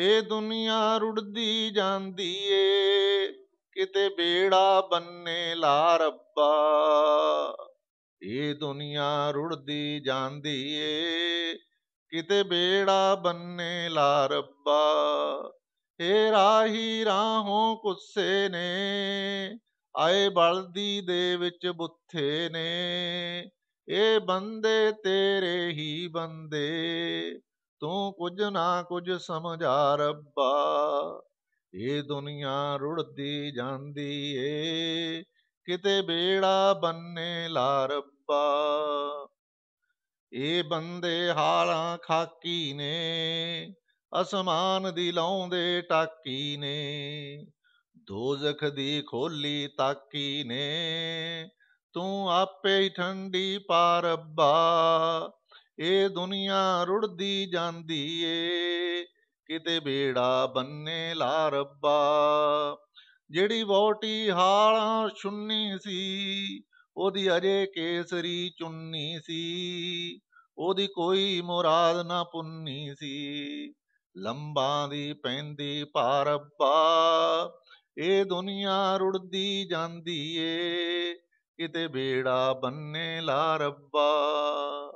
ਇਹ ਦੁਨੀਆ ਰੁੜਦੀ ਜਾਂਦੀ ਏ ਕਿਤੇ ਬੇੜਾ ਬੰਨੇ ਲਾ ਰੱਬਾ ਇਹ ਦੁਨੀਆ ਰੁੜਦੀ ਜਾਂਦੀ ਏ ਕਿਤੇ ਬੇੜਾ ਬੰਨੇ ਲਾ ਰੱਬਾ ਏ ਰਾਹੀ ਰਾਹੋਂ ਕੁੱਸੇ ਨੇ ਆਏ ਬਲਦੀ ਦੇ ਵਿੱਚ ਬੁੱਥੇ ਨੇ ਇਹ ਬੰਦੇ ਤੇਰੇ ਹੀ ਬੰਦੇ ਤੂੰ ਕੁਝ ਨਾ ਕੁਝ ਸਮਝਾ ਰੱਬਾ ਇਹ ਦੁਨੀਆ ਰੁੜਦੀ ਜਾਂਦੀ ਏ ਕਿਤੇ ਬੇੜਾ ਬੰਨੇ ਲਾ ਰੱਬਾ ਇਹ ਬੰਦੇ ਹਾਲਾਂ ਖਾਕੀ ਨੇ ਅਸਮਾਨ ਦੀ ਲਾਉਂਦੇ ਟਾਕੀ ਨੇ ਦੋਜ਼ਖ ਦੀ ਖੋਲੀ ਤਾਕੀ ਨੇ ਤੂੰ ਆਪੇ ਹੀ ਠੰਡੀ ਪਾ ਰੱਬਾ ਇਹ ਦੁਨੀਆ ਰੁੜਦੀ ਜਾਂਦੀ ਏ ਕਿਤੇ ਬੇੜਾ ਬੰਨੇ ਲਾ ਰੱਬਾ ਜਿਹੜੀ ਵੋਟੀ ਹਾਲਾਂ ਛੁੰਨੀ ਸੀ ਉਹਦੀ ਅਜੇ ਕੇਸਰੀ ਚੁੰਨੀ ਸੀ ਉਹਦੀ ਕੋਈ ਮੁਰਾਦ ਨਾ ਪੁੰਨੀ ਸੀ ਲੰਬਾ ਦੀ ਪੈਂਦੀ ਪਾਰੱਬਾ ਇਹ ਦੁਨੀਆ ਰੁੜਦੀ ਜਾਂਦੀ ਏ ਕਿਤੇ ਬੇੜਾ ਬੰਨੇ ਲਾ ਰੱਬਾ